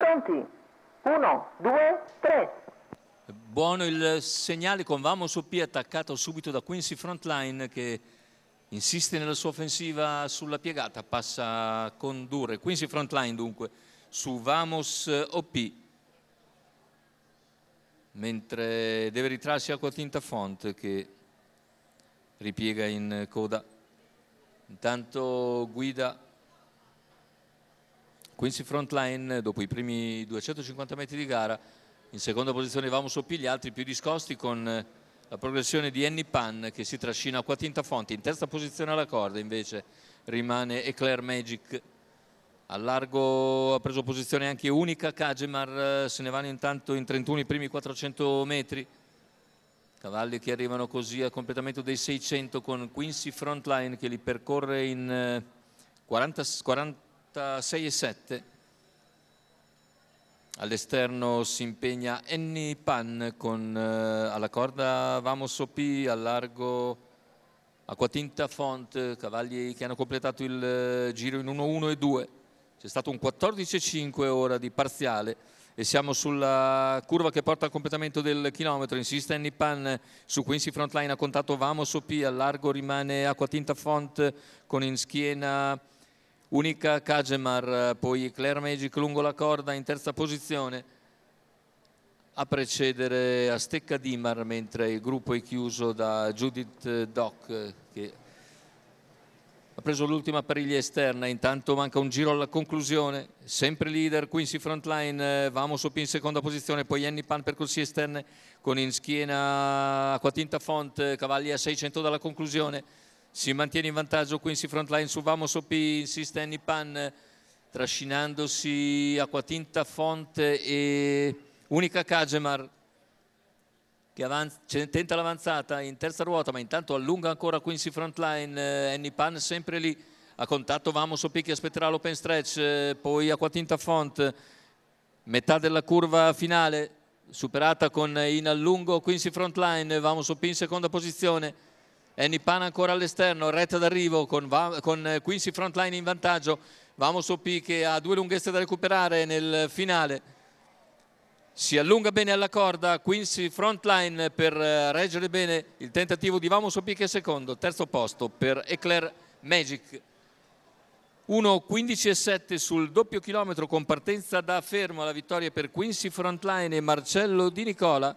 Pronti? Uno, due, tre. Buono il segnale con Vamos OP attaccato subito da Quincy Frontline che insiste nella sua offensiva sulla piegata, passa a condurre. Quincy Frontline dunque su Vamos eh, OP mentre deve ritrarsi Acquatinta Font che ripiega in coda. Intanto guida Quincy Frontline dopo i primi 250 metri di gara in seconda posizione Vamo Soppì, gli altri più discosti con eh, la progressione di Annie Pan che si trascina a Quatinta Fonti, in terza posizione alla corda invece rimane Eclair Magic, al largo ha preso posizione anche unica, Cagemar eh, se ne vanno intanto in 31 i primi 400 metri, cavalli che arrivano così a completamento dei 600 con Quincy Frontline che li percorre in 40, eh, 40 46 e 7. All'esterno si impegna Enni Pan con eh, alla corda Vamos OP al largo Acquatinta Font, cavalli che hanno completato il eh, giro in 1-1 e 2. C'è stato un 14-5 ora di parziale e siamo sulla curva che porta al completamento del chilometro. Insiste Annie Pan su Quincy Frontline ha contato Vamos OP, al largo rimane Acquatinta Font con in schiena unica Kagemar, eh, poi Claire Magic lungo la corda in terza posizione a precedere Stecca Dimar mentre il gruppo è chiuso da Judith eh, Dock eh, che ha preso l'ultima pariglia esterna intanto manca un giro alla conclusione sempre leader Quincy Frontline Vamos Op in seconda posizione poi Annie Pan per corsie esterne con in schiena Acquatinta Font cavalli a 600 dalla conclusione si mantiene in vantaggio Quincy Frontline su Vamos OP, insiste Annie trascinandosi Acquatinta Fonte e Unica Cagemar che tenta l'avanzata in terza ruota ma intanto allunga ancora Quincy Frontline, eh, Annie sempre lì a contatto Vamos OP che aspetterà l'open stretch, eh, poi Acquatinta Font, metà della curva finale superata con in allungo Quincy Frontline, Vamos OP in seconda posizione Annie ancora all'esterno, retta d'arrivo con, con eh, Quincy Frontline in vantaggio, Vamos OP che ha due lunghezze da recuperare nel finale. Si allunga bene alla corda, Quincy frontline per eh, reggere bene il tentativo di Vamos OP che è secondo, terzo posto per Eclair Magic. 1.15.7 sul doppio chilometro con partenza da fermo la vittoria per Quincy Frontline e Marcello Di Nicola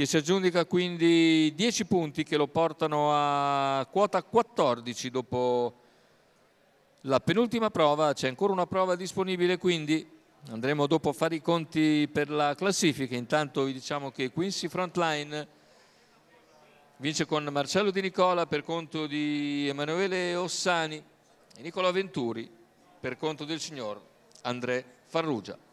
che si aggiudica quindi 10 punti che lo portano a quota 14 dopo la penultima prova, c'è ancora una prova disponibile quindi andremo dopo a fare i conti per la classifica, intanto vi diciamo che Quincy Frontline vince con Marcello Di Nicola per conto di Emanuele Ossani e Nicola Venturi per conto del signor André Farrugia.